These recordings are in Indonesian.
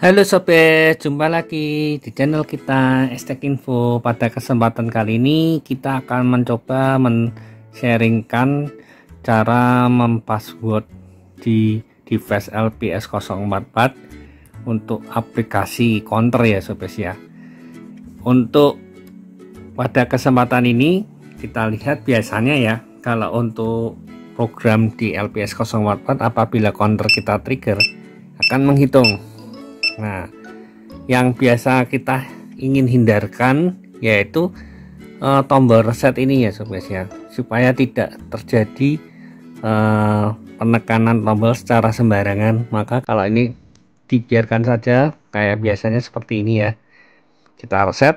Halo sobat, jumpa lagi di channel kita Estek Info. Pada kesempatan kali ini kita akan mencoba men-sharingkan cara mempassword di device LPS 044 untuk aplikasi counter ya sobat ya. Untuk pada kesempatan ini kita lihat biasanya ya kalau untuk program di LPS 044 apabila counter kita trigger akan menghitung Nah, yang biasa kita ingin hindarkan yaitu e, tombol reset ini ya sobat ya, supaya tidak terjadi e, penekanan tombol secara sembarangan. Maka kalau ini dibiarkan saja kayak biasanya seperti ini ya. Kita reset,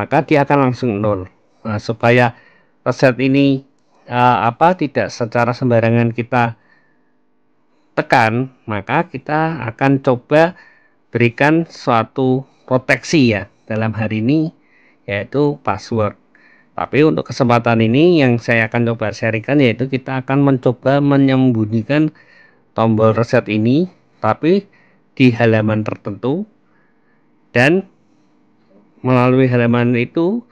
maka dia akan langsung nol. Nah, supaya reset ini e, apa tidak secara sembarangan kita tekan, maka kita akan coba berikan suatu proteksi ya dalam hari ini yaitu password. Tapi untuk kesempatan ini yang saya akan coba sharingkan yaitu kita akan mencoba menyembunyikan tombol reset ini tapi di halaman tertentu dan melalui halaman itu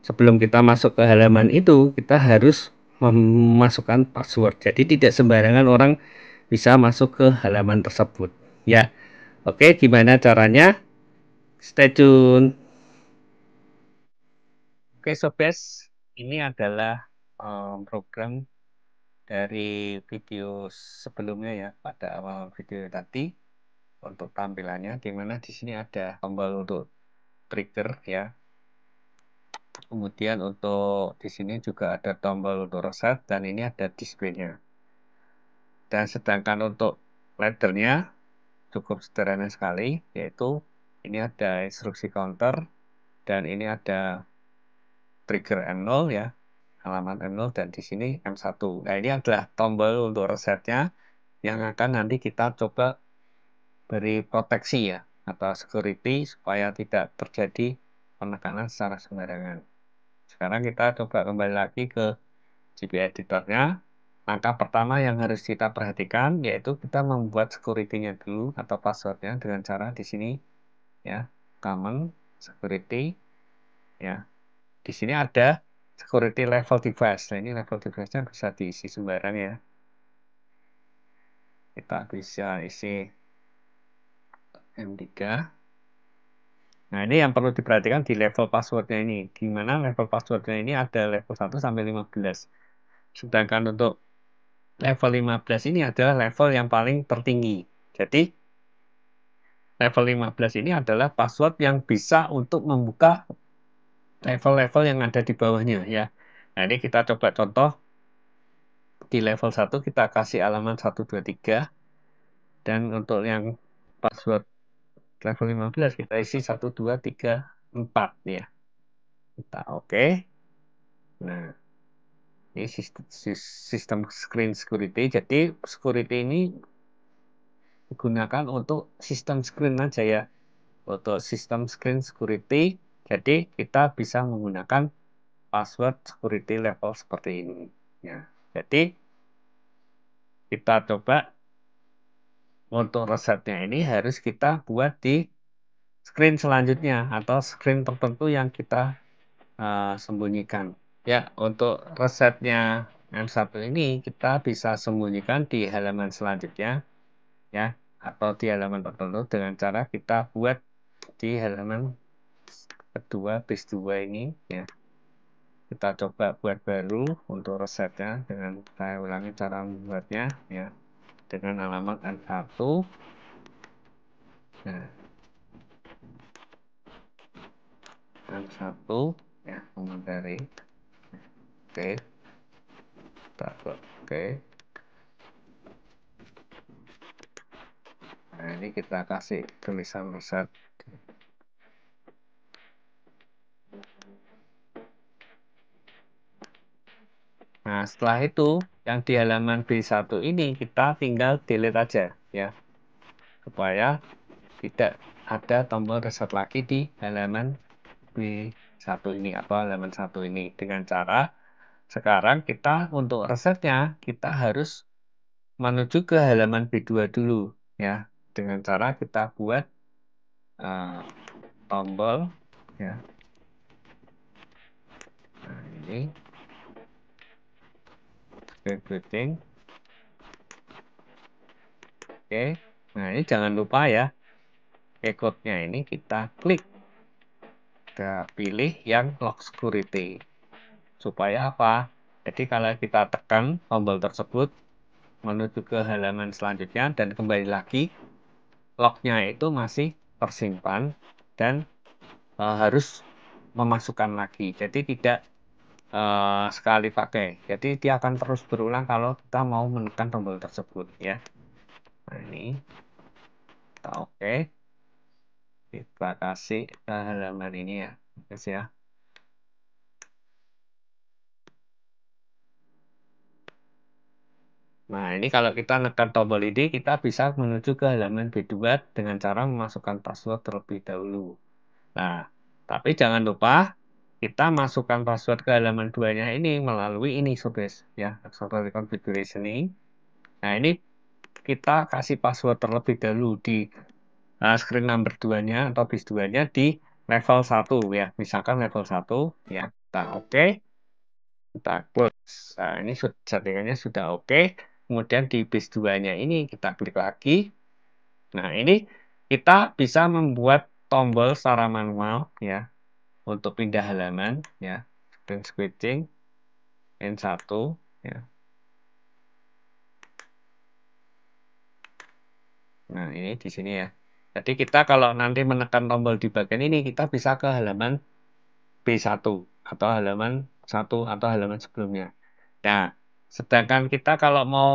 sebelum kita masuk ke halaman itu kita harus memasukkan password. Jadi tidak sembarangan orang bisa masuk ke halaman tersebut ya oke gimana caranya stay tune oke Sobes, ini adalah um, program dari video sebelumnya ya pada awal video tadi untuk tampilannya gimana di sini ada tombol untuk trigger ya kemudian untuk di sini juga ada tombol untuk reset dan ini ada displaynya dan sedangkan untuk laddernya cukup sederhana sekali, yaitu ini ada instruksi counter dan ini ada trigger M0 ya, halaman M0 dan di sini M1. Nah ini adalah tombol untuk resetnya yang akan nanti kita coba beri proteksi ya atau security supaya tidak terjadi penekanan secara sembarangan. Sekarang kita coba kembali lagi ke GPI editornya maka pertama yang harus kita perhatikan yaitu kita membuat security-nya dulu atau password-nya dengan cara di sini ya common security ya di sini ada security level device. Nah ini level device-nya bisa diisi sembarang ya. Kita bisa isi M3 Nah, ini yang perlu diperhatikan di level password-nya ini. Gimana level password-nya ini ada level 1 sampai 15. Sedangkan untuk level 15 ini adalah level yang paling tertinggi. Jadi level 15 ini adalah password yang bisa untuk membuka level-level yang ada di bawahnya ya. Nah, ini kita coba contoh di level 1 kita kasih alaman 123 dan untuk yang password level 15 kita isi 1234. ya. Kita oke. Okay. Nah, ini sistem screen security. Jadi security ini digunakan untuk sistem screen aja ya. Untuk sistem screen security, jadi kita bisa menggunakan password security level seperti ini. Ya. Jadi kita coba untuk resetnya ini harus kita buat di screen selanjutnya atau screen tertentu yang kita uh, sembunyikan. Ya, untuk resepnya M1 ini kita bisa sembunyikan di halaman selanjutnya ya atau di halaman tertentu dengan cara kita buat di halaman kedua bis 2 ini ya. Kita coba buat baru untuk resepnya dengan saya ulangi cara membuatnya ya dengan alamat N1 nah N1 ya komando Oke. okay. Oke. Nah, ini kita kasih tulisan besar. Nah, setelah itu yang di halaman B1 ini kita tinggal delete aja ya. Supaya tidak ada tombol reset lagi di halaman B1 ini atau halaman satu ini dengan cara sekarang kita untuk resepnya kita harus menuju ke halaman B2 dulu ya dengan cara kita buat uh, tombol ya. Nah, ini recruiting. Oke. Nah, ini jangan lupa ya. ekornya ini kita klik. Kita pilih yang lock security. Supaya apa? Jadi kalau kita tekan tombol tersebut menuju ke halaman selanjutnya dan kembali lagi lognya itu masih tersimpan dan uh, harus memasukkan lagi. Jadi tidak uh, sekali pakai. Jadi dia akan terus berulang kalau kita mau menekan tombol tersebut ya. Nah ini kita oke. Okay. Kita kasih ke halaman ini ya. kasih ya. Nah, ini kalau kita menekan tombol ini, kita bisa menuju ke halaman B2 dengan cara memasukkan password terlebih dahulu. Nah, tapi jangan lupa kita masukkan password ke halaman 2-nya ini melalui ini sobes ya, software configuration Nah, ini kita kasih password terlebih dahulu di uh, screen number 2-nya atau bis 2-nya di level 1 ya. Misalkan level 1 ya. Kita oke. Okay. Kita close. Nah, ini jaringannya sudah oke. Okay Kemudian di base 2-nya ini kita klik lagi. Nah, ini kita bisa membuat tombol secara manual ya untuk pindah halaman ya. Dan switching N1 ya. Nah, ini di sini ya. Jadi kita kalau nanti menekan tombol di bagian ini kita bisa ke halaman B1 atau halaman satu atau halaman sebelumnya. Nah, Sedangkan kita kalau mau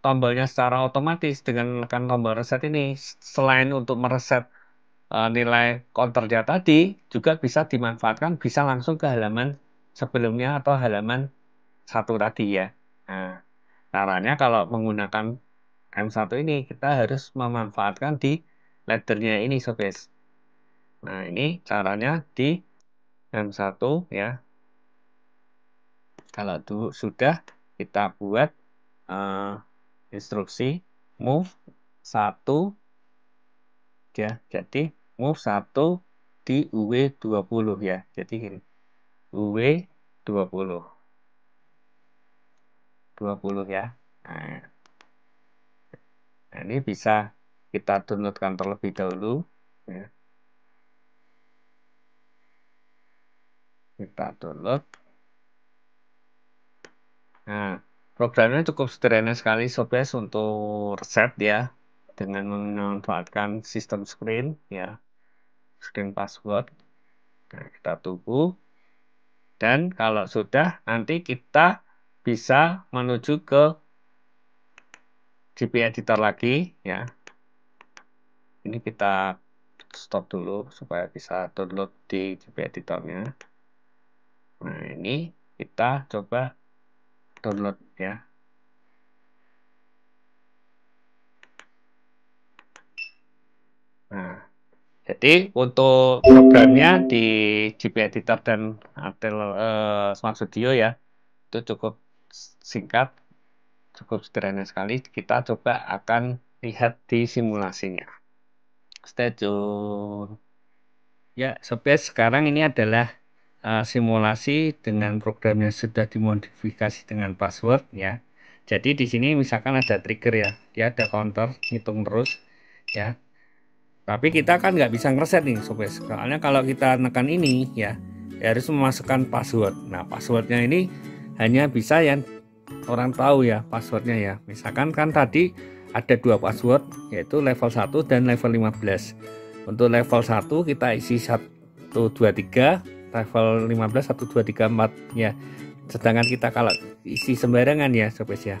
tombolnya secara otomatis dengan menekan tombol reset ini, selain untuk mereset uh, nilai counternya tadi, juga bisa dimanfaatkan bisa langsung ke halaman sebelumnya atau halaman satu tadi ya. Nah, caranya kalau menggunakan M1 ini, kita harus memanfaatkan di letternya ini sobat. Nah, ini caranya di M1 ya. Kalau itu sudah kita buat uh, instruksi move 1 ya jadi move 1 di UW20 ya jadi gini UW20 20 ya nah, nah ini bisa kita downloadkan terlebih dahulu ya. kita download Nah, programnya cukup sederhana sekali sobes untuk reset ya dengan memanfaatkan sistem screen ya screen password. Nah, kita tunggu dan kalau sudah nanti kita bisa menuju ke GP editor lagi ya. Ini kita stop dulu supaya bisa download di GP editornya. Nah, ini kita coba download ya nah jadi untuk programnya di GP Editor dan Artel uh, Smart Studio ya itu cukup singkat cukup sederhana sekali kita coba akan lihat di simulasinya stay tune ya sobat sekarang ini adalah uh, simulasi dengan program yang sudah dimodifikasi dengan password ya. Jadi di sini misalkan ada trigger ya, dia ada counter hitung terus ya. Tapi kita kan nggak bisa ngereset nih sobat. Soalnya kalau kita tekan ini ya, ya harus memasukkan password. Nah passwordnya ini hanya bisa yang orang tahu ya passwordnya ya. Misalkan kan tadi ada dua password yaitu level 1 dan level 15. Untuk level 1 kita isi 123 level 15 1 2 3 4 ya. Sedangkan kita kalau isi sembarangan ya sobat ya.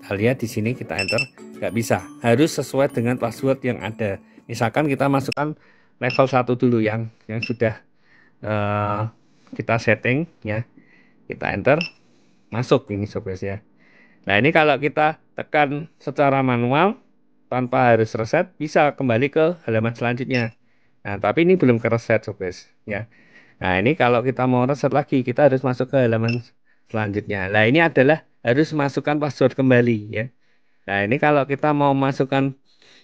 Kita lihat di sini kita enter nggak bisa. Harus sesuai dengan password yang ada. Misalkan kita masukkan level 1 dulu yang yang sudah uh, kita setting ya. Kita enter masuk ini sobat ya. Nah, ini kalau kita tekan secara manual tanpa harus reset bisa kembali ke halaman selanjutnya. Nah, tapi ini belum ke reset sobat ya. Nah, ini kalau kita mau reset lagi, kita harus masuk ke halaman selanjutnya. Nah, ini adalah harus masukkan password kembali ya. Nah, ini kalau kita mau masukkan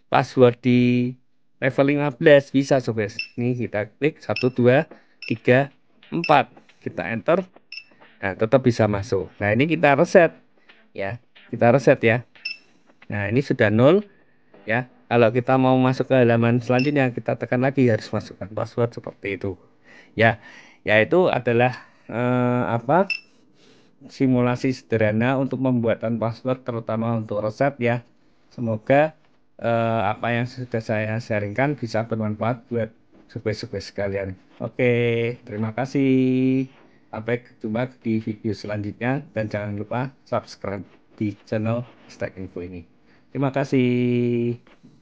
password di level 15 bisa sobat. Ini kita klik 1 2 3 4. Kita enter. Nah, tetap bisa masuk. Nah, ini kita reset ya. Kita reset ya. Nah, ini sudah nol ya. Kalau kita mau masuk ke halaman selanjutnya, kita tekan lagi harus masukkan password seperti itu ya yaitu adalah eh, apa simulasi sederhana untuk pembuatan password terutama untuk resep ya semoga eh, apa yang sudah saya sharingkan bisa bermanfaat buat subscribe sekalian oke terima kasih sampai jumpa di video selanjutnya dan jangan lupa subscribe di channel Stack Info ini terima kasih